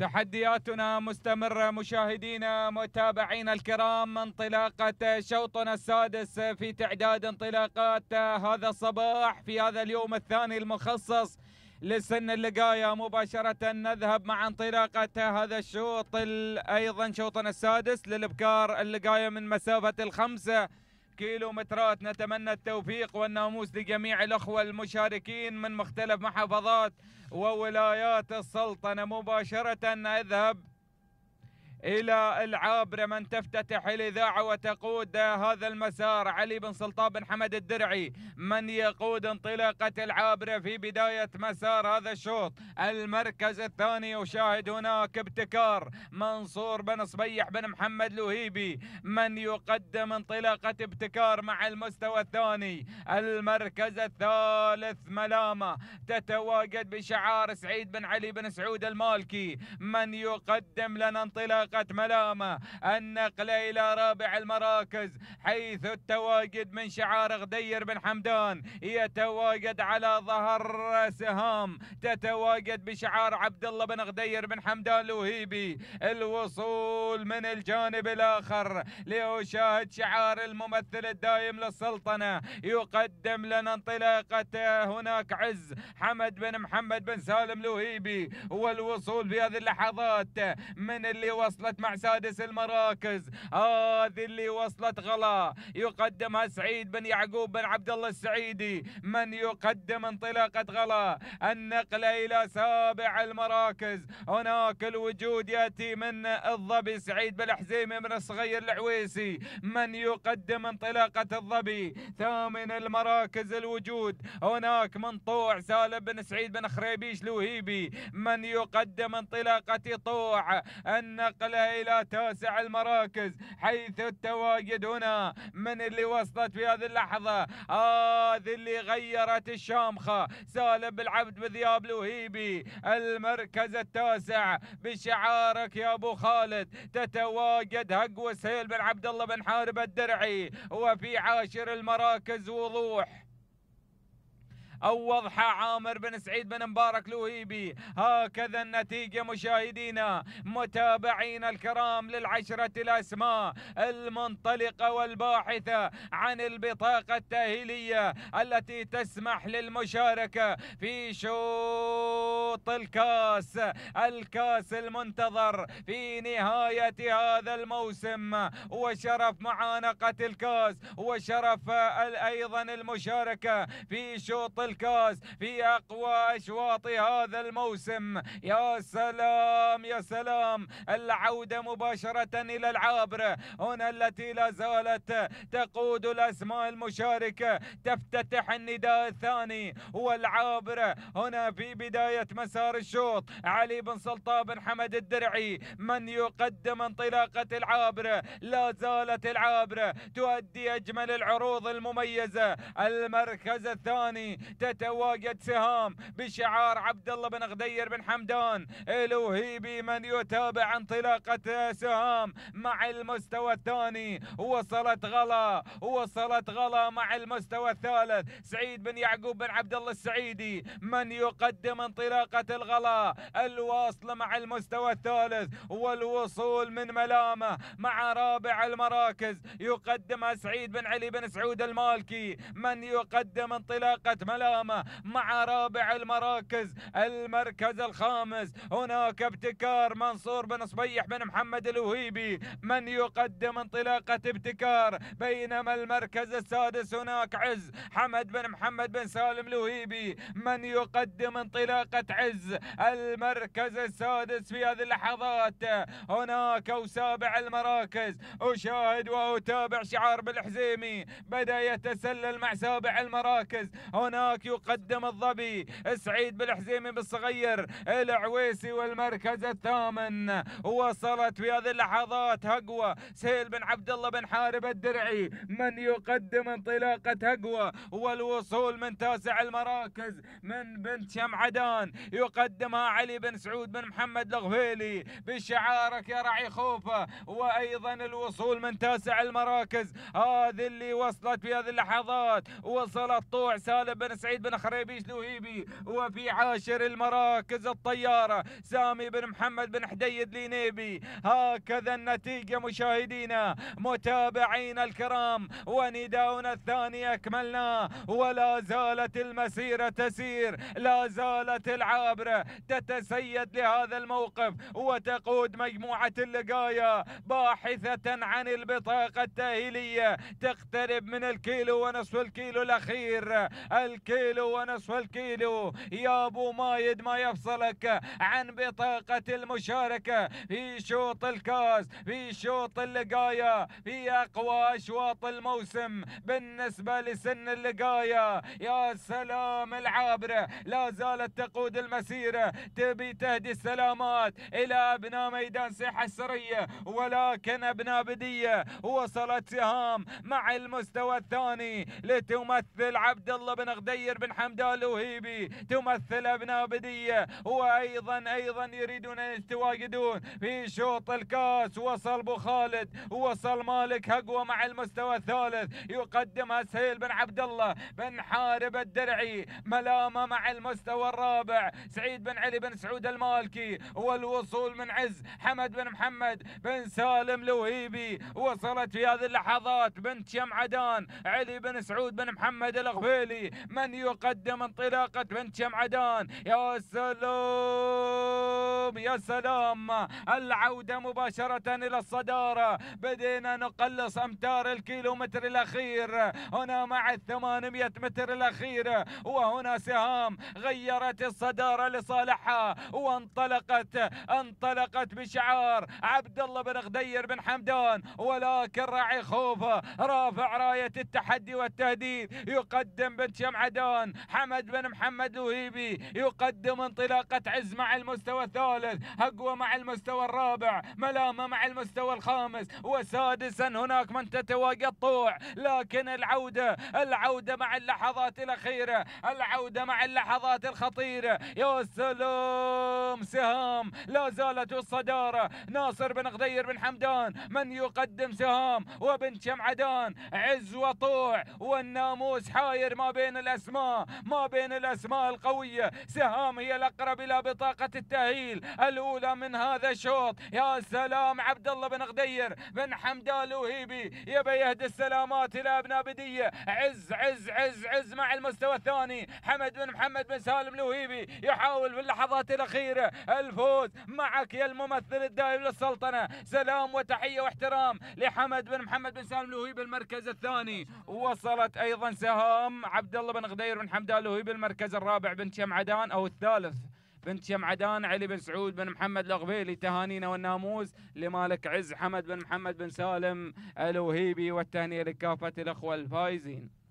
تحدياتنا مستمرة مشاهدينا متابعينا الكرام انطلاقة شوطنا السادس في تعداد انطلاقات هذا الصباح في هذا اليوم الثاني المخصص للسن اللقاية مباشرة نذهب مع انطلاقة هذا الشوط أيضا شوطنا السادس للبكار اللقاية من مسافة الخمسة كيلومترات نتمنى التوفيق والناموس لجميع الأخوة المشاركين من مختلف محافظات وولايات السلطنة مباشرة أذهب الى العابره من تفتتح الاذاعه وتقود هذا المسار علي بن سلطان بن حمد الدرعي من يقود انطلاقه العابره في بدايه مسار هذا الشوط المركز الثاني يشاهد هناك ابتكار منصور بن صبيح بن محمد لهيبي من يقدم انطلاقه ابتكار مع المستوى الثاني المركز الثالث ملامه تتواجد بشعار سعيد بن علي بن سعود المالكي من يقدم لنا انطلاقه فرقه ملامة النقل إلى رابع المراكز حيث التواجد من شعار غدير بن حمدان يتواجد على ظهر سهام تتواجد بشعار عبد الله بن غدير بن حمدان لوهيبي الوصول من الجانب الآخر لأشاهد شعار الممثل الدائم للسلطنة يقدم لنا انطلاقته هناك عز حمد بن محمد بن سالم لوهيبي والوصول في هذه اللحظات من اللي وصل وصلت مع سادس المراكز هذه اللي وصلت غلا يقدمها سعيد بن يعقوب بن عبد الله السعيدي من يقدم انطلاقة غلا النقلة إلى سابع المراكز هناك الوجود يأتي من الظبي سعيد بن حزيمي من الصغير العويسي من يقدم انطلاقة الظبي ثامن المراكز الوجود هناك منطوع سالم بن سعيد بن خريبيش الوهيبي من يقدم انطلاقة طوع النقل انتقالها الى توسع المراكز حيث التواجد هنا من اللي وصلت في هذه اللحظه هذه اللي غيرت الشامخه سالم العبد بذياب الوهيبي المركز التاسع بشعارك يا ابو خالد تتواجد هق وسهيل بن عبد الله بن حارب الدرعي وفي عاشر المراكز وضوح أوضح عامر بن سعيد بن مبارك لوهيبي هكذا النتيجة مشاهدينا متابعينا الكرام للعشرة الأسماء المنطلقة والباحثة عن البطاقة التأهيلية التي تسمح للمشاركة في شوط الكاس الكاس المنتظر في نهاية هذا الموسم وشرف معانقة الكاس وشرف أيضا المشاركة في شوط الكاس الكاس في أقوى أشواط هذا الموسم يا سلام يا سلام العودة مباشرة إلى العابر هنا التي لا زالت تقود الأسماء المشاركة تفتتح النداء الثاني والعابر هنا في بداية مسار الشوط علي بن سلطان بن حمد الدرعي من يقدم انطلاقة العابرة لا زالت العابرة تؤدي أجمل العروض المميزة المركز الثاني تتواجد سهام بشعار عبد الله بن غدير بن حمدان الوهي بمن يتابع انطلاقة سهام مع المستوى الثاني وصلت غلا وصلت غلا مع المستوى الثالث سعيد بن يعقوب بن عبد الله السعيدي من يقدم انطلاقة الغلا الواصلة مع المستوى الثالث والوصول من ملامة مع رابع المراكز يقدمها سعيد بن علي بن سعود المالكي من يقدم انطلاقة ملامة القدامى مع رابع المراكز المركز الخامس هناك ابتكار منصور بن صبيح بن محمد الوهيبي من يقدم انطلاقة ابتكار بينما المركز السادس هناك عز حمد بن محمد بن سالم الوهيبي من يقدم انطلاقة عز المركز السادس في هذه اللحظات هناك وسابع المراكز أشاهد وأتابع شعار بالحزيمي بدأ يتسلل مع سابع المراكز هناك هناك يقدم الظبي سعيد بالحزيمي بالصغير العويسي والمركز الثامن وصلت في هذه اللحظات هقوى سهيل بن عبد الله بن حارب الدرعي من يقدم انطلاقة هقوى والوصول من تاسع المراكز من بنت شمعدان يقدمها علي بن سعود بن محمد الغفيلي بشعارك يا رعي خوفه وايضا الوصول من تاسع المراكز هذه اللي وصلت في هذه اللحظات وصلت طوع سالم بن سعيد بن خريبيش لوهيبي وفي عاشر المراكز الطيارة سامي بن محمد بن حديد لينيبي هكذا النتيجة مشاهدينا متابعينا الكرام ونداؤنا الثاني أكملناه ولا زالت المسيرة تسير لا زالت العابرة تتسيد لهذا الموقف وتقود مجموعة اللقاية باحثة عن البطاقة التأهيلية تقترب من الكيلو ونصف الكيلو الأخير الكيلو الكيلو ونصف الكيلو يا ابو مايد ما يفصلك عن بطاقة المشاركة في شوط الكاس في شوط اللقاية في اقوى اشواط الموسم بالنسبة لسن اللقاية يا سلام العابرة لا زالت تقود المسيرة تبي تهدي السلامات الى ابناء ميدان سيحة السرية ولكن ابناء بدية وصلت سهام مع المستوى الثاني لتمثل عبد الله بن غدية الخير بن حمدان الوهيبي تمثل أبناء بدية وأيضا أيضا يريدون أن يتواجدون في شوط الكاس وصل أبو خالد وصل مالك هقوى مع المستوى الثالث يقدمها سهيل بن عبد الله بن حارب الدرعي ملامة مع المستوى الرابع سعيد بن علي بن سعود المالكي والوصول من عز حمد بن محمد بن سالم لوهيبي وصلت في هذه اللحظات بنت شمعدان علي بن سعود بن محمد الغفيلي من يقدم انطلاقة بنت شمعدان يا سلام يا سلام العودة مباشرة إلى الصدارة بدينا نقلص أمتار الكيلومتر الأخير هنا مع الثمانمية متر الأخير وهنا سهام غيرت الصدارة لصالحها وانطلقت انطلقت بشعار عبد الله بن غدير بن حمدان ولكن راعي خوفه رافع راية التحدي والتهديد يقدم بن شمعدان السودان حمد بن محمد الوهيبي يقدم انطلاقة عز مع المستوى الثالث أقوى مع المستوى الرابع ملامة مع المستوى الخامس وسادسا هناك من تتواجد طوع لكن العودة العودة مع اللحظات الأخيرة العودة مع اللحظات الخطيرة يا سلام سهام لا زالت الصدارة ناصر بن غدير بن حمدان من يقدم سهام وبن شمعدان عز وطوع والناموس حاير ما بين الأسماء الأسماء ما بين الأسماء القوية سهام هي الأقرب إلى بطاقة التأهيل الأولى من هذا الشوط يا سلام عبد الله بن غدير بن حمدان الوهيبي يبي يهدي السلامات إلى أبناء بدية عز عز عز عز مع المستوى الثاني حمد بن محمد بن سالم الوهيبي يحاول في اللحظات الأخيرة الفوز معك يا الممثل الدائم للسلطنة سلام وتحية واحترام لحمد بن محمد بن سالم الوهيبي المركز الثاني وصلت أيضا سهام عبد الله بن غدير حنير بن حمدان الهوي بالمركز الرابع بنت يم عدان أو الثالث بنت يم عدان علي بن سعود بن محمد الاغبيلي تهانينا والناموس لمالك عز حمد بن محمد بن سالم الوهيبي والتهنئة لكافة الأخوة الفايزين